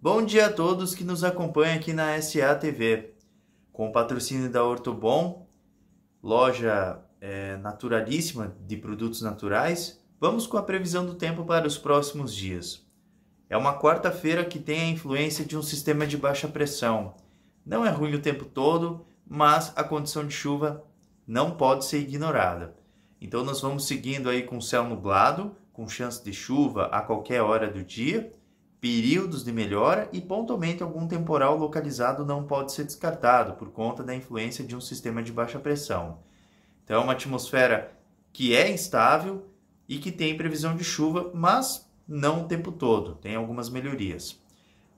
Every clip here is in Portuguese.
Bom dia a todos que nos acompanham aqui na SA TV. Com o patrocínio da Ortobon, loja é, naturalíssima de produtos naturais, vamos com a previsão do tempo para os próximos dias. É uma quarta-feira que tem a influência de um sistema de baixa pressão. Não é ruim o tempo todo, mas a condição de chuva não pode ser ignorada. Então nós vamos seguindo aí com céu nublado, com chance de chuva a qualquer hora do dia períodos de melhora e pontualmente algum temporal localizado não pode ser descartado por conta da influência de um sistema de baixa pressão. Então, é uma atmosfera que é instável e que tem previsão de chuva, mas não o tempo todo, tem algumas melhorias.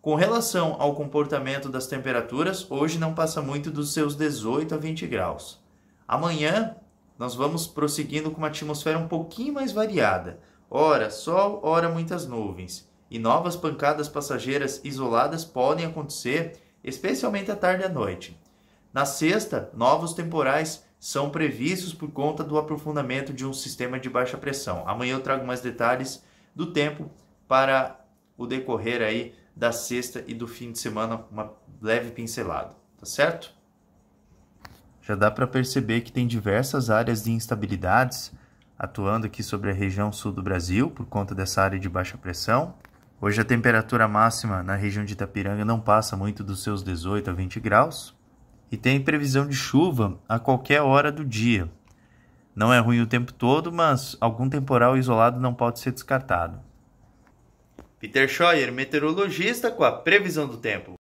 Com relação ao comportamento das temperaturas, hoje não passa muito dos seus 18 a 20 graus. Amanhã nós vamos prosseguindo com uma atmosfera um pouquinho mais variada. Ora sol, ora muitas nuvens e novas pancadas passageiras isoladas podem acontecer, especialmente à tarde e à noite. Na sexta, novos temporais são previstos por conta do aprofundamento de um sistema de baixa pressão. Amanhã eu trago mais detalhes do tempo para o decorrer aí da sexta e do fim de semana, uma leve pincelada, tá certo? Já dá para perceber que tem diversas áreas de instabilidades atuando aqui sobre a região sul do Brasil por conta dessa área de baixa pressão. Hoje a temperatura máxima na região de Itapiranga não passa muito dos seus 18 a 20 graus e tem previsão de chuva a qualquer hora do dia. Não é ruim o tempo todo, mas algum temporal isolado não pode ser descartado. Peter Scheuer, meteorologista, com a previsão do tempo.